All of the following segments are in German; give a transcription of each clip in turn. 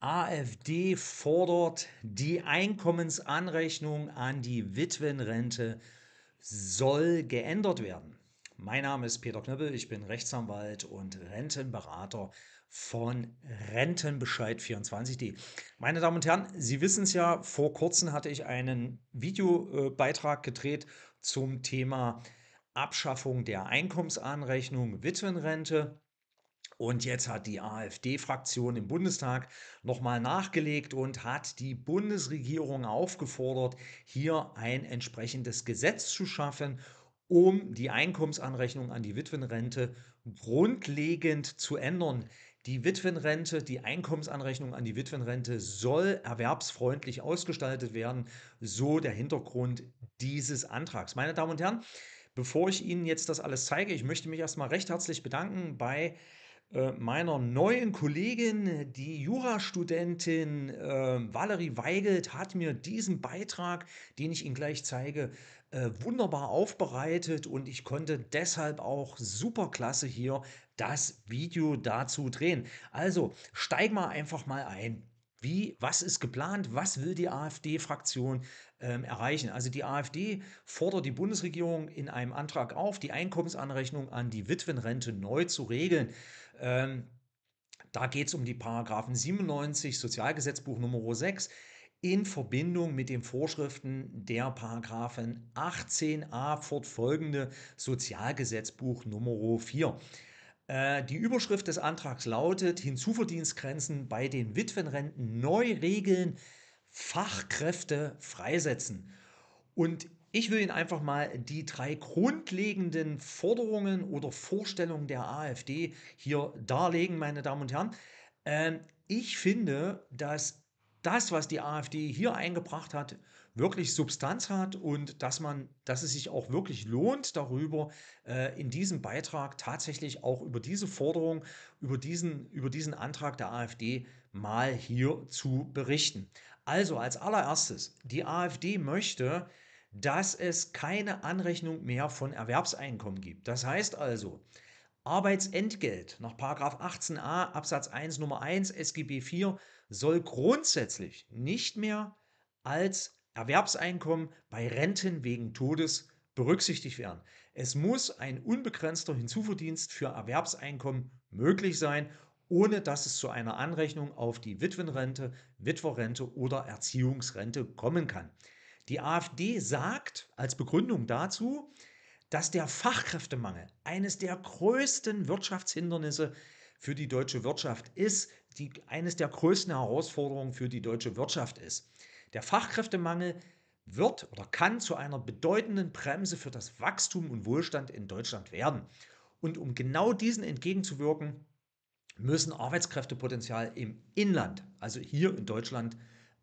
AfD fordert, die Einkommensanrechnung an die Witwenrente soll geändert werden. Mein Name ist Peter Knöppel, ich bin Rechtsanwalt und Rentenberater von Rentenbescheid24.de. Meine Damen und Herren, Sie wissen es ja, vor kurzem hatte ich einen Videobeitrag gedreht zum Thema Abschaffung der Einkommensanrechnung Witwenrente. Und jetzt hat die AfD-Fraktion im Bundestag nochmal nachgelegt und hat die Bundesregierung aufgefordert, hier ein entsprechendes Gesetz zu schaffen, um die Einkommensanrechnung an die Witwenrente grundlegend zu ändern. Die Witwenrente, die Einkommensanrechnung an die Witwenrente soll erwerbsfreundlich ausgestaltet werden. So der Hintergrund dieses Antrags. Meine Damen und Herren, bevor ich Ihnen jetzt das alles zeige, ich möchte mich erstmal recht herzlich bedanken bei äh, meiner neuen Kollegin, die Jurastudentin äh, Valerie Weigelt, hat mir diesen Beitrag, den ich Ihnen gleich zeige, äh, wunderbar aufbereitet und ich konnte deshalb auch superklasse hier das Video dazu drehen. Also steig mal einfach mal ein. Wie, was ist geplant? Was will die AfD-Fraktion ähm, erreichen? Also die AfD fordert die Bundesregierung in einem Antrag auf, die Einkommensanrechnung an die Witwenrente neu zu regeln. Ähm, da geht es um die Paragraphen 97 Sozialgesetzbuch Nummer 6 in Verbindung mit den Vorschriften der Paragraphen 18a fortfolgende Sozialgesetzbuch Nummer 4. Äh, die Überschrift des Antrags lautet Hinzuverdienstgrenzen bei den Witwenrenten neu regeln, Fachkräfte freisetzen. Und ich will Ihnen einfach mal die drei grundlegenden Forderungen oder Vorstellungen der AfD hier darlegen, meine Damen und Herren. Ähm, ich finde, dass das, was die AfD hier eingebracht hat, wirklich Substanz hat und dass man, dass es sich auch wirklich lohnt, darüber äh, in diesem Beitrag tatsächlich auch über diese Forderung, über diesen, über diesen Antrag der AfD mal hier zu berichten. Also als allererstes, die AfD möchte dass es keine Anrechnung mehr von Erwerbseinkommen gibt. Das heißt also, Arbeitsentgelt nach 18a Absatz 1 Nummer 1 SGB IV soll grundsätzlich nicht mehr als Erwerbseinkommen bei Renten wegen Todes berücksichtigt werden. Es muss ein unbegrenzter Hinzuverdienst für Erwerbseinkommen möglich sein, ohne dass es zu einer Anrechnung auf die Witwenrente, Witwerrente oder Erziehungsrente kommen kann. Die AfD sagt als Begründung dazu, dass der Fachkräftemangel eines der größten Wirtschaftshindernisse für die deutsche Wirtschaft ist, die eines der größten Herausforderungen für die deutsche Wirtschaft ist. Der Fachkräftemangel wird oder kann zu einer bedeutenden Bremse für das Wachstum und Wohlstand in Deutschland werden. Und um genau diesen entgegenzuwirken, müssen Arbeitskräftepotenzial im Inland, also hier in Deutschland,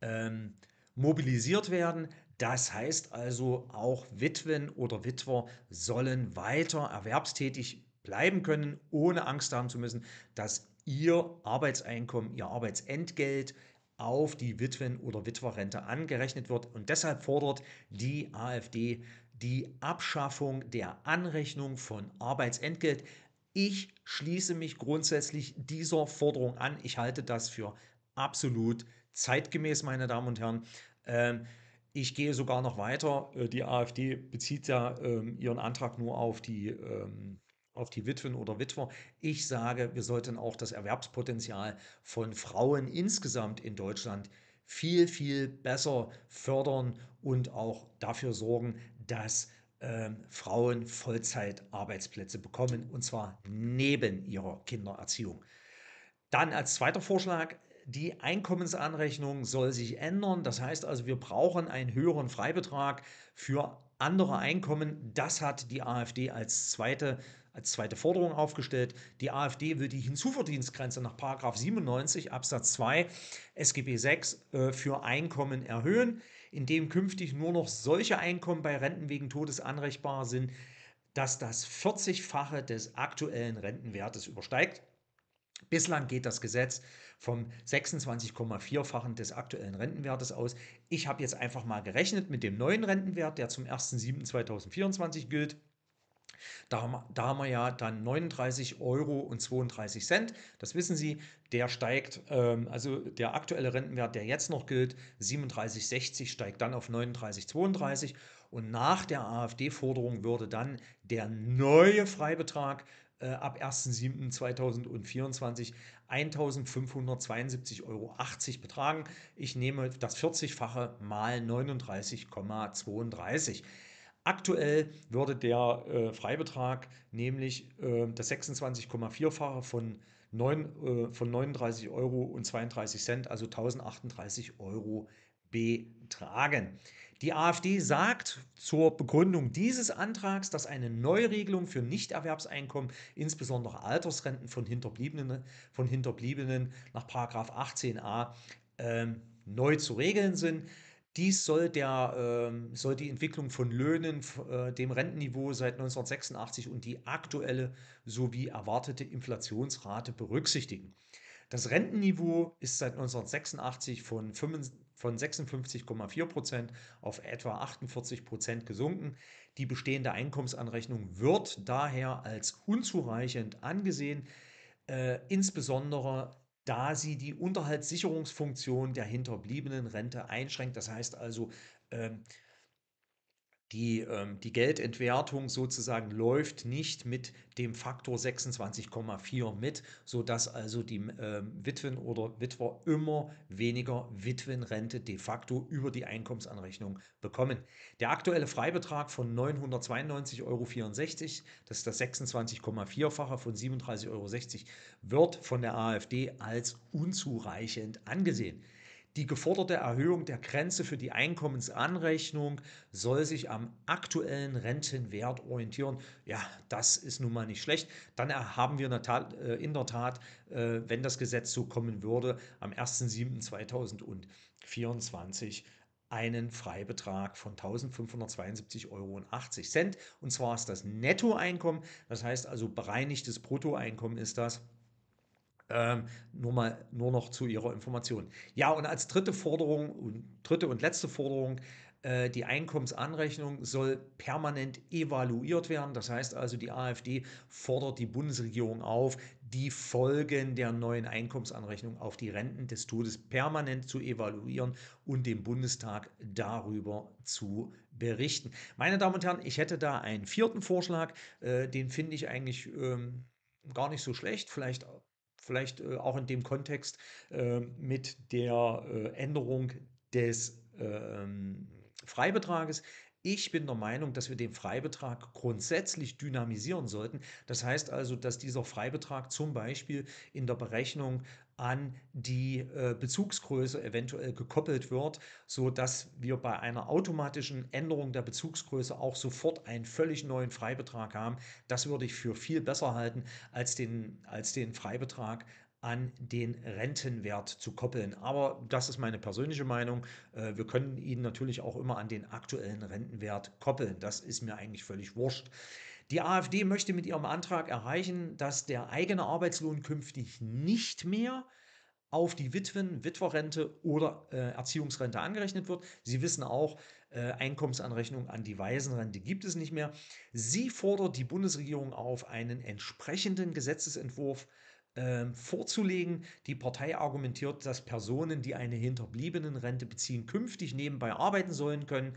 ähm, mobilisiert werden. Das heißt also, auch Witwen oder Witwer sollen weiter erwerbstätig bleiben können, ohne Angst haben zu müssen, dass ihr Arbeitseinkommen, ihr Arbeitsentgelt auf die Witwen- oder Witwerrente angerechnet wird. Und deshalb fordert die AfD die Abschaffung der Anrechnung von Arbeitsentgelt. Ich schließe mich grundsätzlich dieser Forderung an. Ich halte das für absolut zeitgemäß, meine Damen und Herren. Ähm, ich gehe sogar noch weiter. Äh, die AfD bezieht ja ähm, ihren Antrag nur auf die, ähm, auf die Witwen oder Witwer. Ich sage, wir sollten auch das Erwerbspotenzial von Frauen insgesamt in Deutschland viel, viel besser fördern und auch dafür sorgen, dass ähm, Frauen Vollzeitarbeitsplätze bekommen, und zwar neben ihrer Kindererziehung. Dann als zweiter Vorschlag die Einkommensanrechnung soll sich ändern. Das heißt also, wir brauchen einen höheren Freibetrag für andere Einkommen. Das hat die AfD als zweite, als zweite Forderung aufgestellt. Die AfD will die Hinzuverdienstgrenze nach 97 Absatz 2 SGB 6 für Einkommen erhöhen, indem künftig nur noch solche Einkommen bei Renten wegen Todes anrechtbar sind, dass das 40-fache des aktuellen Rentenwertes übersteigt. Bislang geht das Gesetz vom 26,4-fachen des aktuellen Rentenwertes aus. Ich habe jetzt einfach mal gerechnet mit dem neuen Rentenwert, der zum 1.7.2024 gilt. Da haben, da haben wir ja dann 39,32 Euro. Das wissen Sie, der steigt, ähm, also der aktuelle Rentenwert, der jetzt noch gilt, 37,60 steigt dann auf 39,32. Und nach der AfD-Forderung würde dann der neue Freibetrag äh, ab 1.7.2024 1.572,80 Euro betragen. Ich nehme das 40-fache mal 39,32. Aktuell würde der äh, Freibetrag nämlich äh, das 26,4-fache von, 9, äh, von 39 Euro also 1038 Euro betragen. Die AfD sagt zur Begründung dieses Antrags, dass eine Neuregelung für Nichterwerbseinkommen, insbesondere Altersrenten von Hinterbliebenen, von Hinterbliebenen nach 18a äh, neu zu regeln sind. Dies soll, der, äh, soll die Entwicklung von Löhnen, äh, dem Rentenniveau seit 1986 und die aktuelle sowie erwartete Inflationsrate berücksichtigen. Das Rentenniveau ist seit 1986 von 25 von 56,4 Prozent auf etwa 48 Prozent gesunken. Die bestehende Einkommensanrechnung wird daher als unzureichend angesehen, äh, insbesondere da sie die Unterhaltssicherungsfunktion der hinterbliebenen Rente einschränkt. Das heißt also, ähm, die, ähm, die Geldentwertung sozusagen läuft nicht mit dem Faktor 26,4 mit, sodass also die ähm, Witwen oder Witwer immer weniger Witwenrente de facto über die Einkommensanrechnung bekommen. Der aktuelle Freibetrag von 992,64 Euro, das ist das 26,4-fache von 37,60 Euro, wird von der AfD als unzureichend angesehen. Die geforderte Erhöhung der Grenze für die Einkommensanrechnung soll sich am aktuellen Rentenwert orientieren. Ja, das ist nun mal nicht schlecht. Dann haben wir in der Tat, äh, äh, wenn das Gesetz so kommen würde, am 1.7.2024 einen Freibetrag von 1572,80 Euro. Und zwar ist das Nettoeinkommen, das heißt also bereinigtes Bruttoeinkommen ist das. Ähm, nur mal nur noch zu Ihrer Information. Ja, und als dritte Forderung und dritte und letzte Forderung, äh, die Einkommensanrechnung soll permanent evaluiert werden. Das heißt also, die AfD fordert die Bundesregierung auf, die Folgen der neuen Einkommensanrechnung auf die Renten des Todes permanent zu evaluieren und dem Bundestag darüber zu berichten. Meine Damen und Herren, ich hätte da einen vierten Vorschlag, äh, den finde ich eigentlich ähm, gar nicht so schlecht. Vielleicht vielleicht äh, auch in dem Kontext äh, mit der äh, Änderung des ähm, Freibetrages ich bin der Meinung, dass wir den Freibetrag grundsätzlich dynamisieren sollten. Das heißt also, dass dieser Freibetrag zum Beispiel in der Berechnung an die äh, Bezugsgröße eventuell gekoppelt wird, so dass wir bei einer automatischen Änderung der Bezugsgröße auch sofort einen völlig neuen Freibetrag haben. Das würde ich für viel besser halten als den, als den Freibetrag an den Rentenwert zu koppeln. Aber das ist meine persönliche Meinung. Äh, wir können ihn natürlich auch immer an den aktuellen Rentenwert koppeln. Das ist mir eigentlich völlig wurscht. Die AfD möchte mit ihrem Antrag erreichen, dass der eigene Arbeitslohn künftig nicht mehr auf die Witwen, Witwerrente oder äh, Erziehungsrente angerechnet wird. Sie wissen auch, äh, Einkommensanrechnung an die Waisenrente gibt es nicht mehr. Sie fordert die Bundesregierung auf, einen entsprechenden Gesetzesentwurf ähm, vorzulegen. Die Partei argumentiert, dass Personen, die eine Hinterbliebenenrente beziehen, künftig nebenbei arbeiten sollen können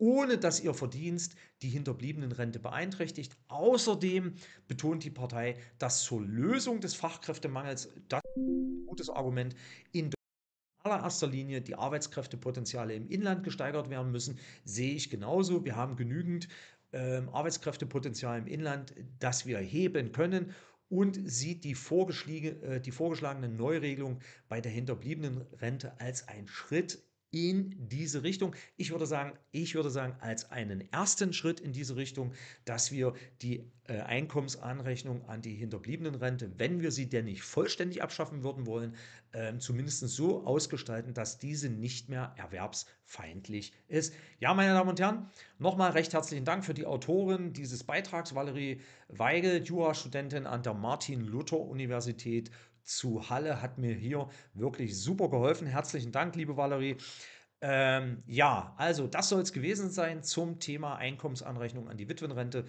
ohne dass ihr Verdienst die Hinterbliebenenrente beeinträchtigt. Außerdem betont die Partei, dass zur Lösung des Fachkräftemangels das gutes Argument in allererster Linie die Arbeitskräftepotenziale im Inland gesteigert werden müssen, sehe ich genauso. Wir haben genügend äh, Arbeitskräftepotenzial im Inland, das wir heben können und sieht äh, die, vorgeschlagene Neuregelung bei der hinterbliebenen Rente als einen Schritt in diese Richtung. Ich würde sagen, ich würde sagen, als einen ersten Schritt in diese Richtung, dass wir die äh, Einkommensanrechnung an die hinterbliebenen Rente, wenn wir sie denn nicht vollständig abschaffen würden wollen, ähm, zumindest so ausgestalten, dass diese nicht mehr erwerbsfeindlich ist. Ja, meine Damen und Herren, nochmal recht herzlichen Dank für die Autorin dieses Beitrags, Valerie Weigel, Jura-Studentin an der Martin-Luther-Universität zu Halle hat mir hier wirklich super geholfen. Herzlichen Dank, liebe Valerie. Ähm, ja, also das soll es gewesen sein zum Thema Einkommensanrechnung an die Witwenrente.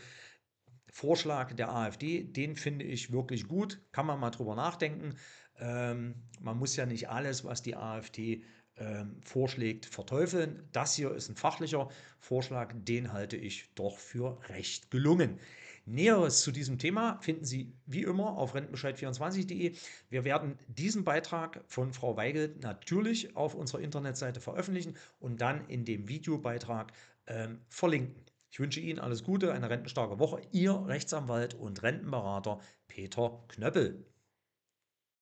Vorschlag der AfD, den finde ich wirklich gut. Kann man mal drüber nachdenken. Ähm, man muss ja nicht alles, was die AfD ähm, vorschlägt, verteufeln. Das hier ist ein fachlicher Vorschlag, den halte ich doch für recht gelungen. Näheres zu diesem Thema finden Sie wie immer auf rentenbescheid24.de. Wir werden diesen Beitrag von Frau Weigel natürlich auf unserer Internetseite veröffentlichen und dann in dem Videobeitrag ähm, verlinken. Ich wünsche Ihnen alles Gute, eine rentenstarke Woche. Ihr Rechtsanwalt und Rentenberater Peter Knöppel.